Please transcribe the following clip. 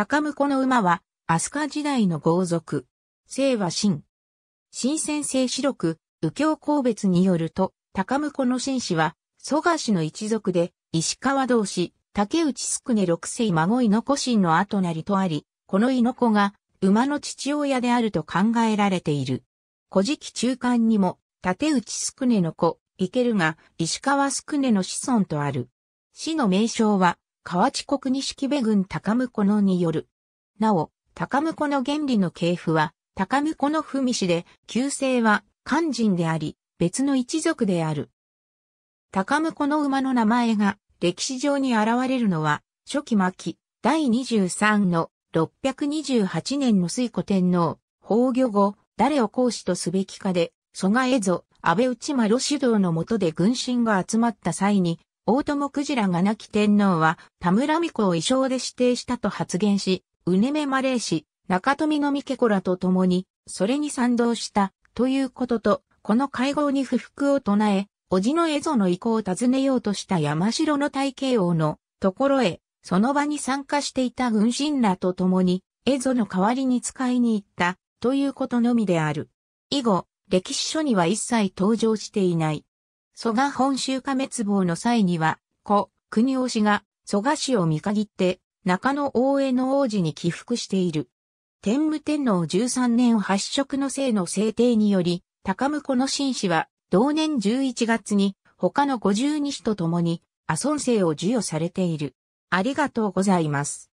高婿の馬は、飛鳥時代の豪族。姓は新。新鮮生四六、右京公別によると、高婿の新氏は、蘇我氏の一族で、石川同士、竹内宿根六世孫猪の子神の後なりとあり、この猪の子が、馬の父親であると考えられている。古事記中間にも、竹内宿根の子、いけるが、石川宿根の子孫とある。死の名称は、河内国錦部郡高婿のによる。なお、高婿の原理の系譜は、高婿の文氏で、旧姓は漢人であり、別の一族である。高婿の馬の名前が歴史上に現れるのは、初期末期、第23の628年の水古天皇、崩御後、誰を講師とすべきかで、蘇我蝦夷、安倍内丸主導の下で軍神が集まった際に、大友クジラが亡き天皇は田村美子を衣装で指定したと発言し、うねめまれいし、中富の巫家子らと共に、それに賛同したということと、この会合に不服を唱え、叔父の蝦夷の意向を尋ねようとした山城の大慶王のところへ、その場に参加していた軍神らと共に、蝦夷の代わりに使いに行ったということのみである。以後、歴史書には一切登場していない。蘇我本州化滅亡の際には、故、国王氏が蘇我氏を見限って、中野大江の王子に起伏している。天武天皇13年発色の生の制定により、高子の紳士は、同年11月に、他の五十二子と共に、阿孫生を授与されている。ありがとうございます。